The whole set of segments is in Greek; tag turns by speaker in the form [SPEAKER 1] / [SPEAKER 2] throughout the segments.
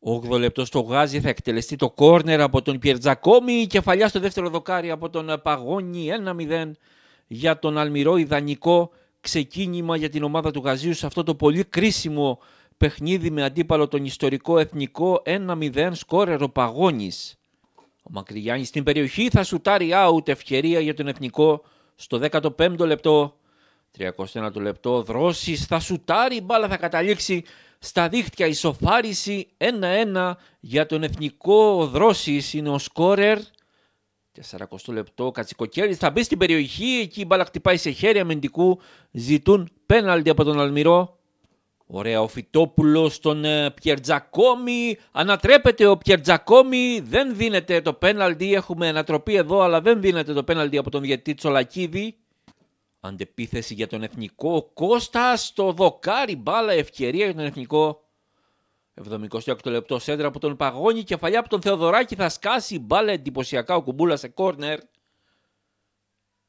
[SPEAKER 1] 8 λεπτό στο γάζι θα εκτελεστεί το κόρνερ από τον Πιερτζακόμι. Η κεφαλιά στο δεύτερο δοκάρι από τον Παγόνι 1-0 για τον Αλμυρό. Ιδανικό ξεκίνημα για την ομάδα του Γαζίου σε αυτό το πολύ κρίσιμο παιχνίδι με αντίπαλο τον ιστορικό εθνικό 1-0 σκόρερ ο Ο Μακρυγιάννης στην περιοχή θα σουτάρει out ευκαιρία για τον εθνικό στο 15ο λεπτό. 31ο λεπτό δρόσης θα σουτάρει, η μπάλα θα καταλήξει στα δίχτυα ισοφάριση 1-1 για τον Εθνικό Δρόσης είναι ο σκόρερ 40 λεπτό κατσικοκέρι. θα μπει στην περιοχή εκεί η μπάλα χτυπάει σε χέρια αμυντικού ζητούν πέναλτι από τον Αλμυρό Ωραία, ο Φιτόπουλος στον ε, Πιερτζακόμη. Ανατρέπεται ο Πιερτζακόμη. Δεν δίνεται το πέναλτι. Έχουμε ανατροπή εδώ, αλλά δεν δίνεται το πέναλτι από τον διαιτή Τσολακίδη. Αντεπίθεση για τον Εθνικό. Κώστα στο δοκάρι μπάλα. Ευκαιρία για τον Εθνικό. 78 λεπτό σέντρα από τον Παγόνι. Κεφαλιά από τον Θεοδωράκη. Θα σκάσει μπάλα εντυπωσιακά ο Κουμπούλας σε κόρνερ.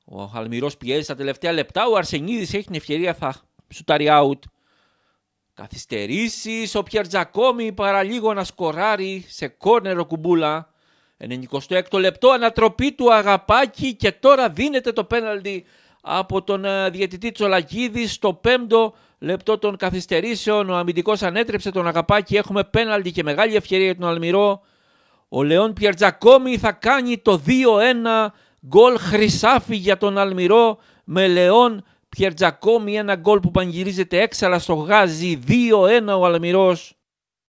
[SPEAKER 1] Ο Αλμυρός πιέζει στα τελευταία λεπτά. Ο Αρσενίδης έχει την ευκαιρία. Θα σουτάρει out. Καθυστερήσεις. Ο Πιερτζακόμι παραλίγο να σκοράρει σε κόρνερ ο Κουμπούλα. 96 λεπτό. Ανατροπή του αγαπάκι. Και τώρα δίνεται το πέναλτι από τον ε, διαιτητή Τσολακίδη στο πέμπτο αμυντικός ανέτρεψε τον αγαπάκι Έχουμε πέναλτι και μεγάλη ευκαιρία για τον Αλμυρό. Ο Λεόν Πιερτζακόμι θα κάνει το 2-1 γκολ χρυσάφι για τον Αλμυρό με Λεόν Πιερτζακόμι. Ένα γκολ που πανηγυρίζεται έξαλα στο γάζι. 2-1 ο Αλμυρός.